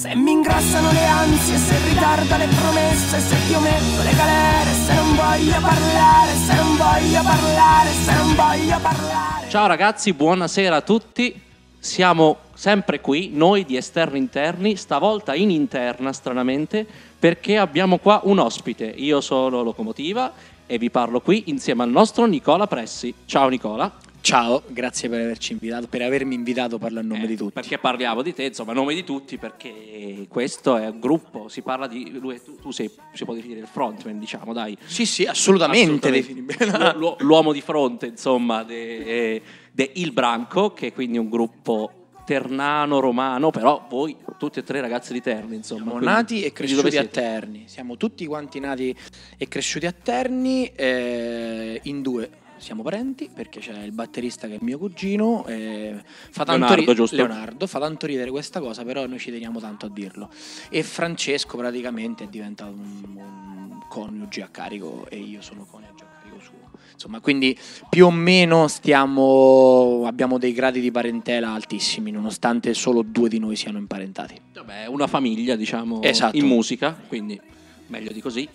Se mi ingrassano le ansie, se ritarda le promesse, se io metto le galere, se non voglio parlare, se non voglio parlare, se non voglio parlare. Ciao ragazzi, buonasera a tutti. Siamo sempre qui, noi di esterni interni, stavolta in interna stranamente, perché abbiamo qua un ospite. Io sono Locomotiva e vi parlo qui insieme al nostro Nicola Pressi. Ciao Nicola. Ciao, grazie per averci invitato, per avermi invitato parlo a nome eh, di tutti. Perché parliamo di te, insomma, a nome di tutti, perché questo è un gruppo, si parla di lui, tu, tu sei, si può definire il frontman, diciamo, dai. Sì, sì, assolutamente. assolutamente. L'u- l'uomo di fronte, insomma, de, eh, de Il Branco, che è quindi un gruppo ternano romano, però voi tutti e tre ragazzi di Terni, insomma. Siamo nati e cresciuti a Terni, siamo tutti quanti nati e cresciuti a Terni eh, in due siamo parenti perché c'è il batterista che è mio cugino. fa tanto Leonardo, ri- giusto? Leonardo fa tanto ridere questa cosa, però noi ci teniamo tanto a dirlo. E Francesco praticamente è diventato un, un coniuge a carico e io sono coniuge a carico suo. Insomma, quindi più o meno stiamo, abbiamo dei gradi di parentela altissimi, nonostante solo due di noi siano imparentati. Vabbè, una famiglia, diciamo, esatto. in musica, quindi meglio di così.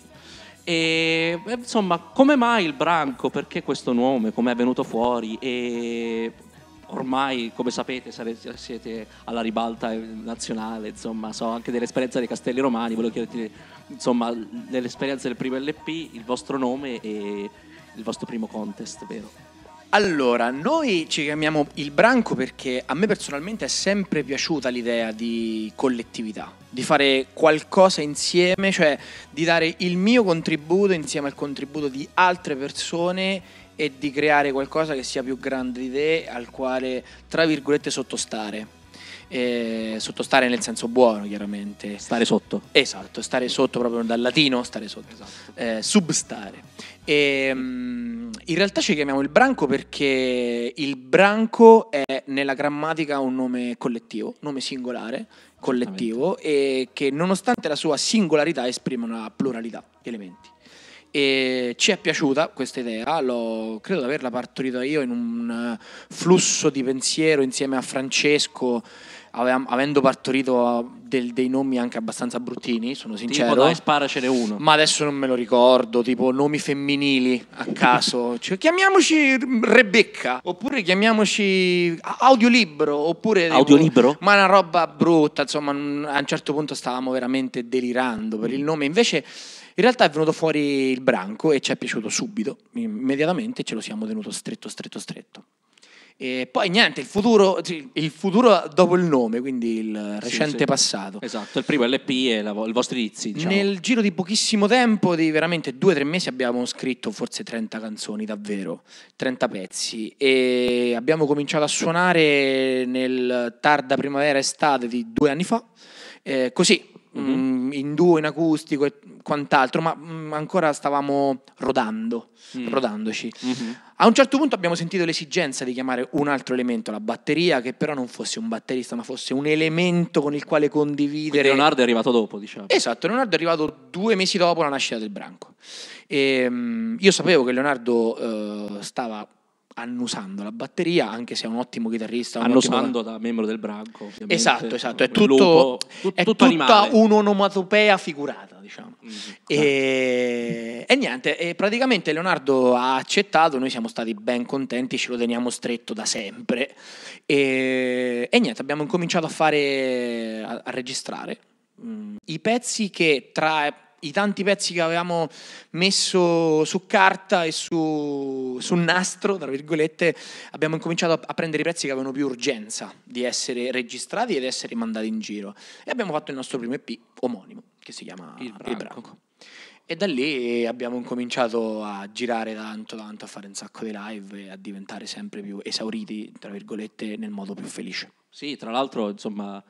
E insomma, come mai il branco? Perché questo nome? Come è venuto fuori? E ormai, come sapete, siete alla ribalta eh, nazionale, insomma, so anche dell'esperienza dei Castelli Romani, volevo chiederti, insomma, dell'esperienza del primo LP, il vostro nome e il vostro primo contest, vero? Allora, noi ci chiamiamo il branco perché a me personalmente è sempre piaciuta l'idea di collettività, di fare qualcosa insieme, cioè di dare il mio contributo insieme al contributo di altre persone e di creare qualcosa che sia più grande di te, al quale, tra virgolette, sottostare. Eh, sottostare nel senso buono, chiaramente. Stare sotto. Esatto, stare sotto proprio dal latino, stare sotto. Esatto. Eh, substare. E, ehm, mh, in realtà ci chiamiamo il branco perché il branco è nella grammatica un nome collettivo, nome singolare, collettivo, e che nonostante la sua singolarità esprime una pluralità di elementi. E ci è piaciuta questa idea, l'ho, credo di averla partorita io in un flusso di pensiero insieme a Francesco avendo partorito del, dei nomi anche abbastanza bruttini, sono sincero. Tipo dai, sparacene uno. Ma adesso non me lo ricordo, tipo nomi femminili a caso. Cioè, chiamiamoci Rebecca, oppure chiamiamoci Audiolibro, oppure... Audiolibro? ma una roba brutta, insomma, a un certo punto stavamo veramente delirando per il mm. nome. Invece... In realtà è venuto fuori il branco e ci è piaciuto subito, immediatamente, e ce lo siamo tenuto stretto, stretto, stretto. E poi niente, il futuro, il futuro dopo il nome, quindi il recente sì, sì. passato. Esatto, il primo LP e la, il vostro inizio. Diciamo. Nel giro di pochissimo tempo, di veramente due o tre mesi, abbiamo scritto forse 30 canzoni, davvero, 30 pezzi. E abbiamo cominciato a suonare nel tarda primavera-estate di due anni fa. Eh, così, mm-hmm. Mm, in duo, in acustico, quant'altro, ma mh, mm, ancora stavamo rodando, mm. rodandoci. Mm-hmm. A un certo punto abbiamo sentito l'esigenza di chiamare un altro elemento, la batteria, che però non fosse un batterista, ma fosse un elemento con il quale condividere. Quindi Leonardo è arrivato dopo, diciamo. Esatto, Leonardo è arrivato due mesi dopo la nascita del branco. E, ehm, mh, io sapevo che Leonardo eh, stava annusando la batteria, anche se è un ottimo chitarrista. Un annusando ottimo... da membro del branco. Ovviamente. Esatto, esatto, è, tutto, lupo, è tutto tutta un'onomatopea figurata, diciamo. Mm, e... e, niente, e praticamente Leonardo ha accettato, noi siamo stati ben contenti, ce lo teniamo stretto da sempre. E, e niente, abbiamo incominciato a fare, a, a registrare. Mm. I pezzi che tra i tanti pezzi che avevamo messo su carta e su, su nastro, tra virgolette, abbiamo incominciato a, prendere i pezzi che avevano più urgenza di essere registrati ed essere mandati in giro. E abbiamo fatto il nostro primo EP omonimo, che si chiama Il Branco. Il Branco. E da lì abbiamo incominciato a girare tanto, tanto, a fare un sacco di live e a diventare sempre più esauriti, tra virgolette, nel modo più felice. Sì, tra l'altro, insomma,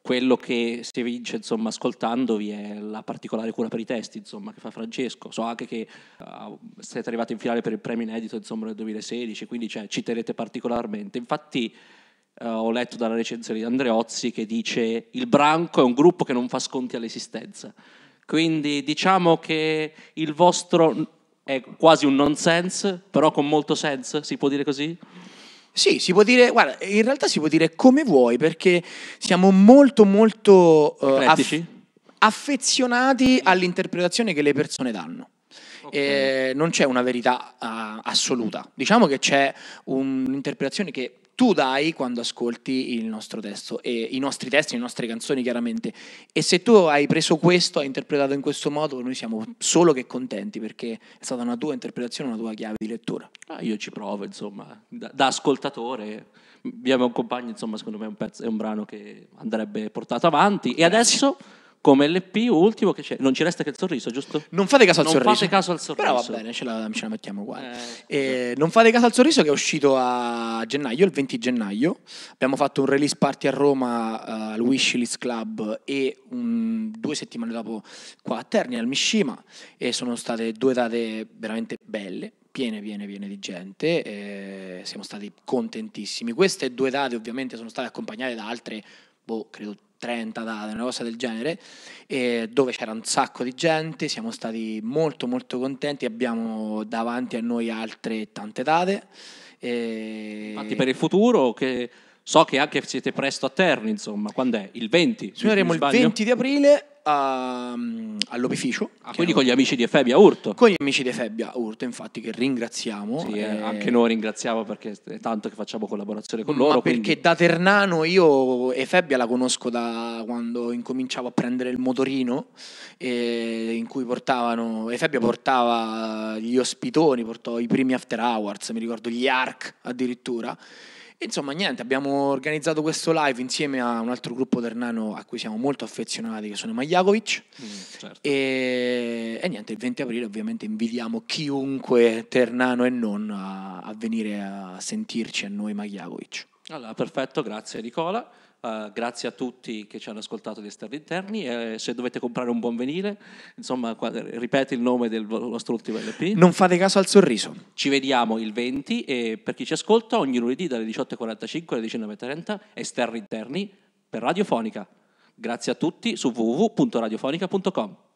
quello che si evince insomma, ascoltandovi è la particolare cura per i testi insomma, che fa Francesco. So anche che uh, siete arrivati in finale per il premio inedito insomma, nel 2016, quindi cioè, ci tenete particolarmente. Infatti uh, ho letto dalla recensione di Andreozzi che dice il branco è un gruppo che non fa sconti all'esistenza. Quindi diciamo che il vostro è quasi un nonsense, però con molto senso, si può dire così? Sì, si può dire, guarda, in realtà si può dire come vuoi perché siamo molto molto uh, aff- affezionati all'interpretazione che le persone danno. Okay. Eh, non c'è una verità uh, assoluta, diciamo che c'è un'interpretazione che tu dai quando ascolti il nostro testo, e i nostri testi, le nostre canzoni chiaramente. E se tu hai preso questo, hai interpretato in questo modo, noi siamo solo che contenti perché è stata una tua interpretazione, una tua chiave di lettura. Ah, io ci provo, insomma, da, da ascoltatore. Abbiamo un compagno, insomma, secondo me è un, pezzo, è un brano che andrebbe portato avanti. E adesso come l'EP ultimo che c'è. Non ci resta che il sorriso, giusto? Non fate caso al non sorriso. Non fate caso al sorriso. Però va bene, ce la, ce la mettiamo qua. Eh, eh, non fate caso al sorriso che è uscito a gennaio, il 20 gennaio. Abbiamo fatto un release party a Roma uh, al Wishlist Club e um, due settimane dopo qua a Terni, al Mishima. E sono state due date veramente belle piene, piene, piene di gente, eh, siamo stati contentissimi. Queste due date ovviamente sono state accompagnate da altre, boh, credo 30 date, una cosa del genere, dove c'era un sacco di gente, siamo stati molto molto contenti, abbiamo davanti a noi altre tante date. E... Infatti per il futuro che so che anche siete presto a Terni, insomma, quando è? Il 20? Noi saremo il 20 di aprile Ehm, all'opificio. Ah, quindi con gli amici di Efebia Urto. Con gli amici di Efebia Urto, infatti, che ringraziamo. Sì, eh, eh, anche noi ringraziamo perché è tanto che facciamo collaborazione con loro. perché quindi... da Ternano io Efebia la conosco da quando incominciavo a prendere il motorino eh, in cui portavano, Efebia portava gli ospitoni, portò i primi after hours, mi ricordo gli ARC addirittura insomma, niente, abbiamo organizzato questo live insieme a un altro gruppo ternano a cui siamo molto affezionati, che sono i Majakovic. Mm, certo. e, e, niente, il 20 aprile ovviamente invitiamo chiunque ternano e non a, a venire a sentirci a noi Majakovic. Allora, perfetto, grazie Nicola. Uh, grazie a tutti che ci hanno ascoltato di esterni interni e se dovete comprare un buon venire, insomma, qua, ripeti il nome del vostro ultimo LP. Non fate caso al sorriso. Ci vediamo il 20 e per chi ci ascolta ogni lunedì dalle 18.45 alle 19.30 esterni interni per Radiofonica. Grazie a tutti su www.radiofonica.com.